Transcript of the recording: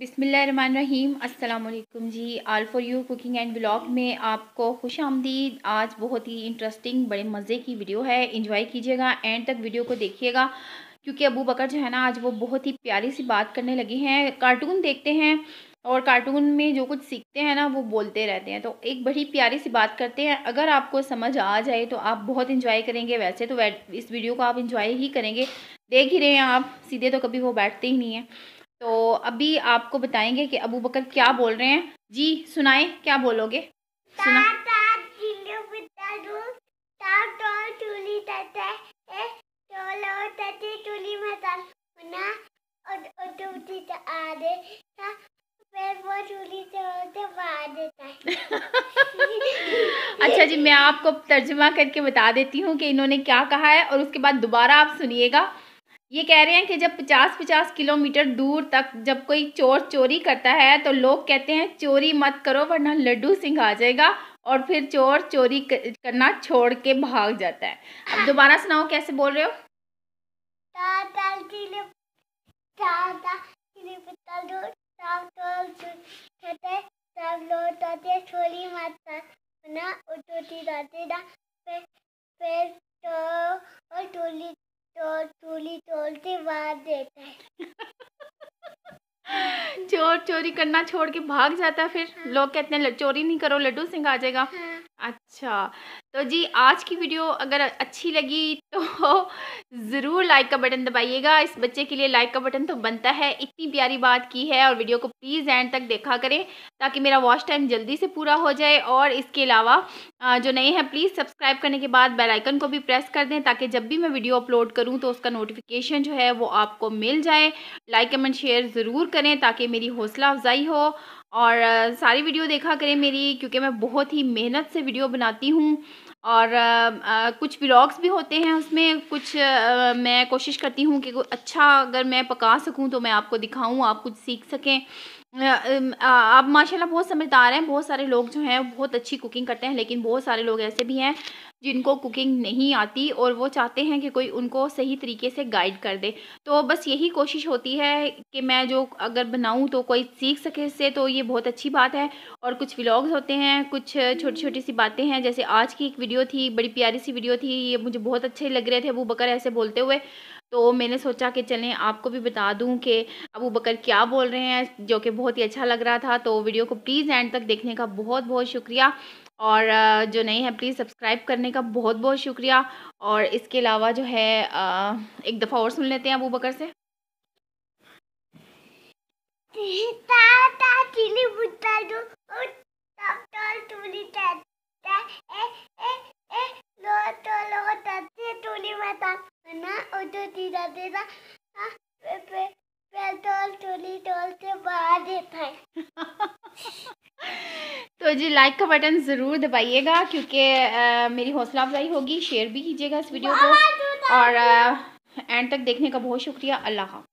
बिसमीम अल्लाम जी all for you cooking and blog में आपको खुश आमदीद आज बहुत ही इंटरेस्टिंग बड़े मज़े की वीडियो है इन्जॉय कीजिएगा एंड तक वीडियो को देखिएगा क्योंकि अबू बकर जो है ना आज वो बहुत ही प्यारी सी बात करने लगे हैं कार्टून देखते हैं और कार्टून में जो कुछ सीखते हैं ना वो बोलते रहते हैं तो एक बड़ी प्यारी सी बात करते हैं अगर आपको समझ आ जाए तो आप बहुत इंजॉय करेंगे वैसे तो इस वीडियो को आप इंजॉय ही करेंगे देख ही रहे हैं आप सीधे तो कभी वो बैठते ही नहीं हैं तो अभी आपको बताएंगे कि अबू बकर क्या बोल रहे हैं जी सुनाए क्या बोलोगे अच्छा जी मैं आपको तर्जुमा करके बता देती हूँ कि इन्होंने क्या कहा है और उसके बाद दोबारा आप सुनिएगा ये कह रहे हैं कि जब 50-50 किलोमीटर दूर तक जब कोई चोर चोरी करता है तो लोग कहते हैं चोरी मत करो वरना लड्डू सिंह आ जाएगा और फिर चोर चोरी करना छोड़ के भाग जाता है अब दोबारा सुनाओ कैसे बोल रहे हो मत ना और टोली चोर चोरी चोरते मार देता है चोर चोरी करना छोड़ के भाग जाता है फिर हाँ। लोग कहते हैं चोरी नहीं करो लड्डू सिंह आ जाएगा हाँ। अच्छा तो जी आज की वीडियो अगर अच्छी लगी तो ज़रूर लाइक का बटन दबाइएगा इस बच्चे के लिए लाइक का बटन तो बनता है इतनी प्यारी बात की है और वीडियो को प्लीज़ एंड तक देखा करें ताकि मेरा वॉच टाइम जल्दी से पूरा हो जाए और इसके अलावा जो नए हैं प्लीज़ सब्सक्राइब करने के बाद बेल आइकन को भी प्रेस कर दें ताकि जब भी मैं वीडियो अपलोड करूँ तो उसका नोटिफिकेशन जो है वो आपको मिल जाए लाइक कमेंट शेयर ज़रूर करें ताकि मेरी हौसला अफजाई हो और सारी वीडियो देखा करें मेरी क्योंकि मैं बहुत ही मेहनत से वीडियो बनाती हूँ और आ, आ, कुछ ब्लॉग्स भी होते हैं उसमें कुछ आ, मैं कोशिश करती हूँ कि अच्छा अगर मैं पका सकूँ तो मैं आपको दिखाऊँ आप कुछ सीख सकें आप माशाल्लाह बहुत समझदार हैं बहुत सारे लोग जो हैं बहुत अच्छी कुकिंग करते हैं लेकिन बहुत सारे लोग ऐसे भी हैं जिनको कुकिंग नहीं आती और वो चाहते हैं कि कोई उनको सही तरीके से गाइड कर दे तो बस यही कोशिश होती है कि मैं जो अगर बनाऊं तो कोई सीख सके इससे तो ये बहुत अच्छी बात है और कुछ व्लॉग्स होते हैं कुछ छोटी छोटी सी बातें हैं जैसे आज की एक वीडियो थी बड़ी प्यारी सी वीडियो थी ये मुझे बहुत अच्छे लग रहे थे अबू बकर ऐसे बोलते हुए तो मैंने सोचा कि चलें आपको भी बता दूं कि अबू बकर क्या बोल रहे हैं जो कि बहुत ही अच्छा लग रहा था तो वीडियो को प्लीज़ एंड तक देखने का बहुत बहुत शुक्रिया और जो नहीं है प्लीज़ सब्सक्राइब करने का बहुत बहुत शुक्रिया और इसके अलावा जो है एक दफ़ा और सुन लेते हैं अबू बकर से ता, ता, देना हाँ, पेट्रोल टोली टोल से देता है तो जी लाइक का बटन ज़रूर दबाइएगा क्योंकि मेरी हौसला अफजाई होगी शेयर भी कीजिएगा इस वीडियो को और एंड तक देखने का बहुत शुक्रिया अल्लाह